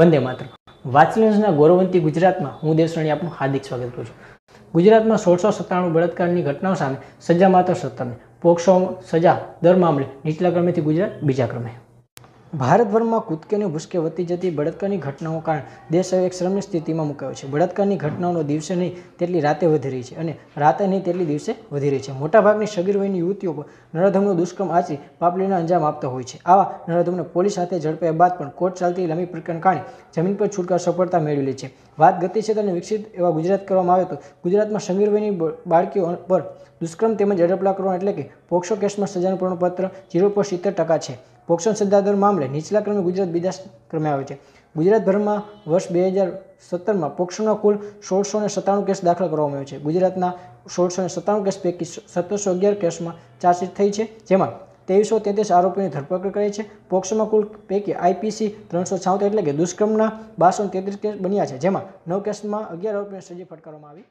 વંદે માત્ર વાચલન્સના ગૌરવંતી ગુજરાતમાં હું દેવસરણી આપનું હાર્દિક સ્વાગત કરું છું ગુજરાતમાં સોળસો સત્તાણું બળાત્કારની ઘટનાઓ સામે સજા માત્ર સત્તાણું પોક્ષો સજા દર મામલે નીચલા ક્રમેથી ગુજરાત બીજા ક્રમે ભારતભરમાં કૂદકેની ભૂસકે વધતી જતી બળાત્કારની ઘટનાઓ કારણ દેશ હવે એક શ્રમની સ્થિતિમાં મુકાયો છે બળાત્કારની ઘટનાઓનો દિવસે નહીં તેટલી રાતે વધી રહી છે અને રાતે નહીં તેટલી દિવસે વધી રહી છે મોટાભાગની સગીર વયની યુવતીઓ પર નરાધમનો દુષ્કર્મ આચરી પાપલીના અંજામ આપતા હોય છે આવા નરાધમને પોલીસ સાથે ઝડપાયા બાદ પણ કોર્ટ ચાલતી લાંબી પ્રકરણ કારણે જમીન પર છૂટકા સફળતા મેળવેલી છે વાત ગતિશીલ અને વિકસિત એવા ગુજરાત કરવામાં આવે તો ગુજરાતમાં સગીર વયની બાળકીઓ પર દુષ્કર્મ તેમજ ઝડપલા કરવા એટલે કે પોક્સો કેસમાં સજાનું પ્રમાણપત્ર જીરો ટકા છે પોક્ષો સત્તાધર મામલે નીચલા ક્રમે ગુજરાત બીજા ક્રમે આવે છે ગુજરાતભરમાં વર્ષ બે હજાર સત્તરમાં પોક્ષોના કુલ સોળસો ને સત્તાણું કેસ દાખલ કરવામાં આવ્યો છે ગુજરાતના સોળસો ને સત્તાણું કેસ પૈકી સત્તરસો અગિયાર કેસમાં ચાર્જશીટ થઈ છે જેમાં ત્રેવીસો તેત્રીસ આરોપીની ધરપકડ કરી છે પોક્સોમાં કુલ પૈકી આઈપીસી ત્રણસો છાવતેર એટલે કે દુષ્કર્મના બારસો તેત્રીસ કેસ બન્યા છે જેમાં નવ કેસમાં અગિયાર આરોપીને સજી ફટકારવામાં આવી